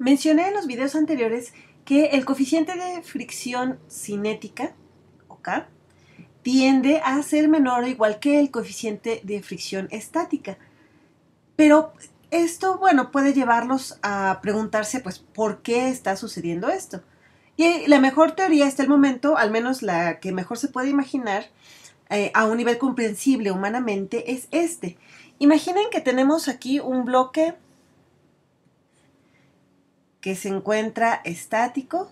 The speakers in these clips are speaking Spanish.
Mencioné en los videos anteriores que el coeficiente de fricción cinética, o K, tiende a ser menor o igual que el coeficiente de fricción estática. Pero esto, bueno, puede llevarlos a preguntarse, pues, ¿por qué está sucediendo esto? Y la mejor teoría hasta el momento, al menos la que mejor se puede imaginar, eh, a un nivel comprensible humanamente, es este. Imaginen que tenemos aquí un bloque que se encuentra estático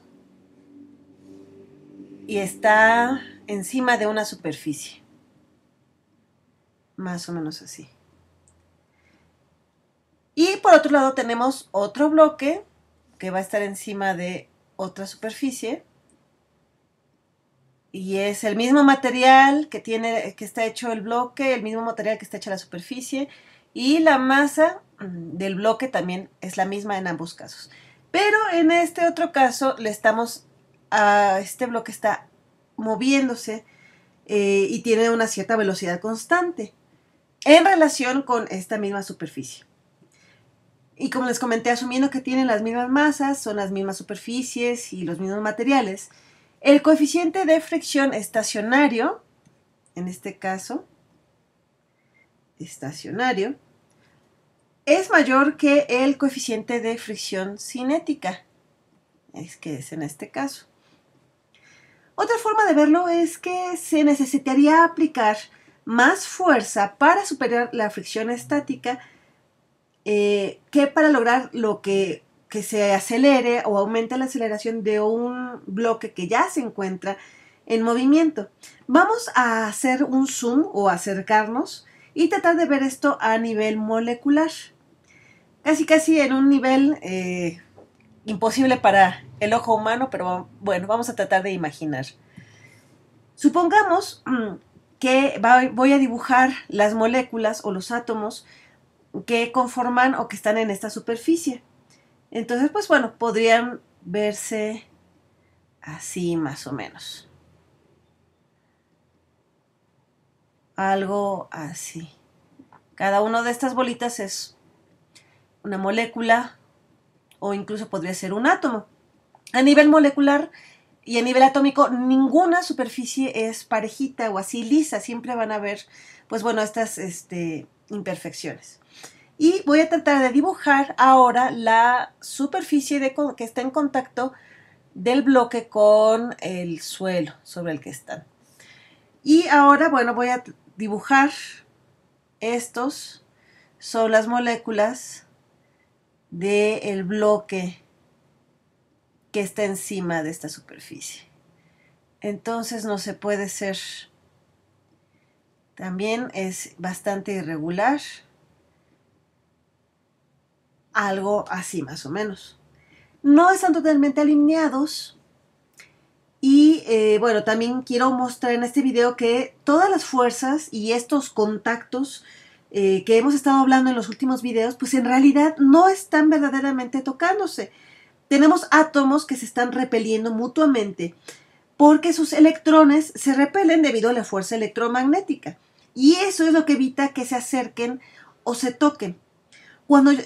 y está encima de una superficie. Más o menos así. Y por otro lado tenemos otro bloque que va a estar encima de otra superficie. Y es el mismo material que tiene que está hecho el bloque, el mismo material que está hecha la superficie y la masa del bloque también es la misma en ambos casos. Pero en este otro caso le estamos a este bloque está moviéndose eh, y tiene una cierta velocidad constante en relación con esta misma superficie. Y como les comenté, asumiendo que tienen las mismas masas, son las mismas superficies y los mismos materiales, el coeficiente de fricción estacionario, en este caso, estacionario, es mayor que el coeficiente de fricción cinética. Es que es en este caso. Otra forma de verlo es que se necesitaría aplicar más fuerza para superar la fricción estática eh, que para lograr lo que, que se acelere o aumente la aceleración de un bloque que ya se encuentra en movimiento. Vamos a hacer un zoom o acercarnos y tratar de ver esto a nivel molecular casi casi en un nivel eh, imposible para el ojo humano, pero bueno, vamos a tratar de imaginar. Supongamos mm, que voy a dibujar las moléculas o los átomos que conforman o que están en esta superficie. Entonces, pues bueno, podrían verse así más o menos. Algo así. Cada una de estas bolitas es una molécula o incluso podría ser un átomo. A nivel molecular y a nivel atómico, ninguna superficie es parejita o así lisa, siempre van a haber, pues bueno, estas este, imperfecciones. Y voy a tratar de dibujar ahora la superficie de, que está en contacto del bloque con el suelo sobre el que están. Y ahora, bueno, voy a dibujar estos, son las moléculas de el bloque que está encima de esta superficie. Entonces no se puede ser. También es bastante irregular. Algo así más o menos. No están totalmente alineados. Y eh, bueno, también quiero mostrar en este video que todas las fuerzas y estos contactos eh, que hemos estado hablando en los últimos videos, pues en realidad no están verdaderamente tocándose. Tenemos átomos que se están repeliendo mutuamente porque sus electrones se repelen debido a la fuerza electromagnética. Y eso es lo que evita que se acerquen o se toquen. Cuando eh,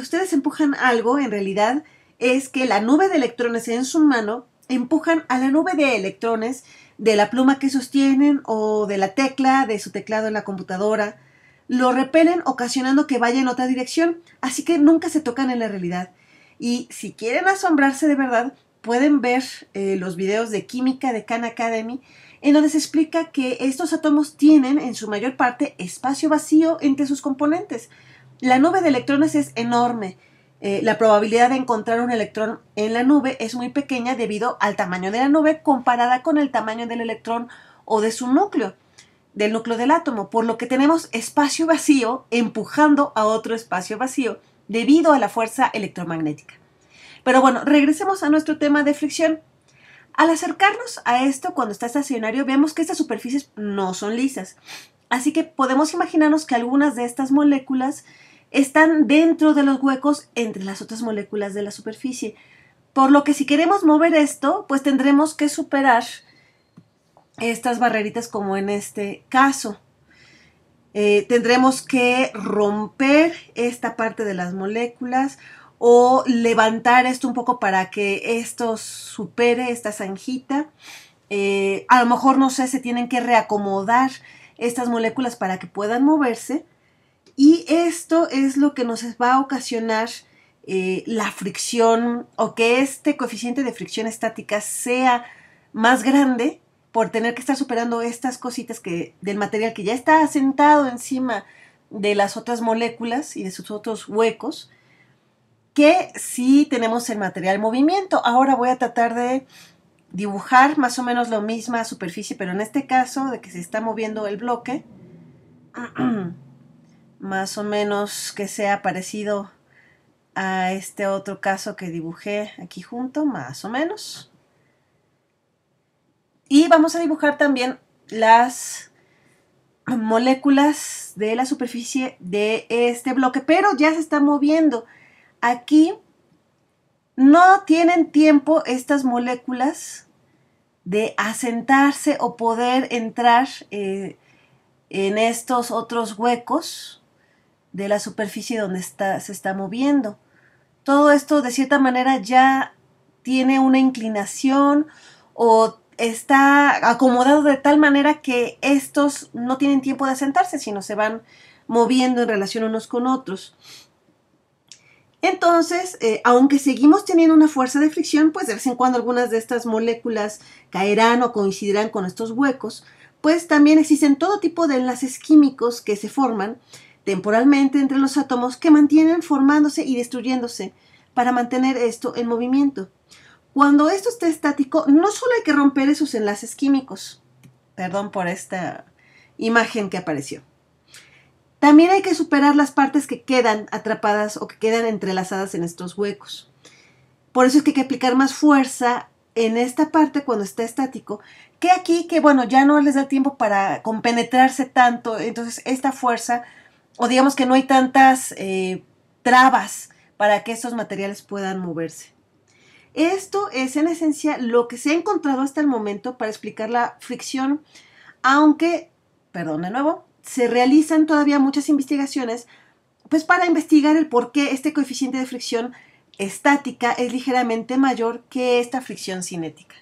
ustedes empujan algo, en realidad es que la nube de electrones en su mano empujan a la nube de electrones de la pluma que sostienen o de la tecla de su teclado en la computadora lo repelen ocasionando que vaya en otra dirección, así que nunca se tocan en la realidad. Y si quieren asombrarse de verdad, pueden ver eh, los videos de química de Khan Academy, en donde se explica que estos átomos tienen en su mayor parte espacio vacío entre sus componentes. La nube de electrones es enorme. Eh, la probabilidad de encontrar un electrón en la nube es muy pequeña debido al tamaño de la nube comparada con el tamaño del electrón o de su núcleo del núcleo del átomo, por lo que tenemos espacio vacío empujando a otro espacio vacío debido a la fuerza electromagnética. Pero bueno, regresemos a nuestro tema de fricción. Al acercarnos a esto cuando está estacionario, vemos que estas superficies no son lisas. Así que podemos imaginarnos que algunas de estas moléculas están dentro de los huecos entre las otras moléculas de la superficie. Por lo que si queremos mover esto, pues tendremos que superar estas barreritas como en este caso. Eh, tendremos que romper esta parte de las moléculas o levantar esto un poco para que esto supere esta zanjita. Eh, a lo mejor, no sé, se tienen que reacomodar estas moléculas para que puedan moverse. Y esto es lo que nos va a ocasionar eh, la fricción o que este coeficiente de fricción estática sea más grande por tener que estar superando estas cositas que, del material que ya está asentado encima de las otras moléculas y de sus otros huecos, que sí tenemos el material movimiento. Ahora voy a tratar de dibujar más o menos la misma superficie, pero en este caso de que se está moviendo el bloque, más o menos que sea parecido a este otro caso que dibujé aquí junto, más o menos. Y vamos a dibujar también las moléculas de la superficie de este bloque, pero ya se está moviendo. Aquí no tienen tiempo estas moléculas de asentarse o poder entrar eh, en estos otros huecos de la superficie donde está, se está moviendo. Todo esto de cierta manera ya tiene una inclinación o está acomodado de tal manera que estos no tienen tiempo de asentarse, sino se van moviendo en relación unos con otros. Entonces, eh, aunque seguimos teniendo una fuerza de fricción, pues de vez en cuando algunas de estas moléculas caerán o coincidirán con estos huecos, pues también existen todo tipo de enlaces químicos que se forman temporalmente entre los átomos que mantienen formándose y destruyéndose para mantener esto en movimiento. Cuando esto está estático, no solo hay que romper esos enlaces químicos, perdón por esta imagen que apareció, también hay que superar las partes que quedan atrapadas o que quedan entrelazadas en estos huecos. Por eso es que hay que aplicar más fuerza en esta parte cuando está estático, que aquí, que bueno, ya no les da tiempo para compenetrarse tanto, entonces esta fuerza, o digamos que no hay tantas eh, trabas para que estos materiales puedan moverse. Esto es en esencia lo que se ha encontrado hasta el momento para explicar la fricción, aunque, perdón de nuevo, se realizan todavía muchas investigaciones, pues para investigar el por qué este coeficiente de fricción estática es ligeramente mayor que esta fricción cinética.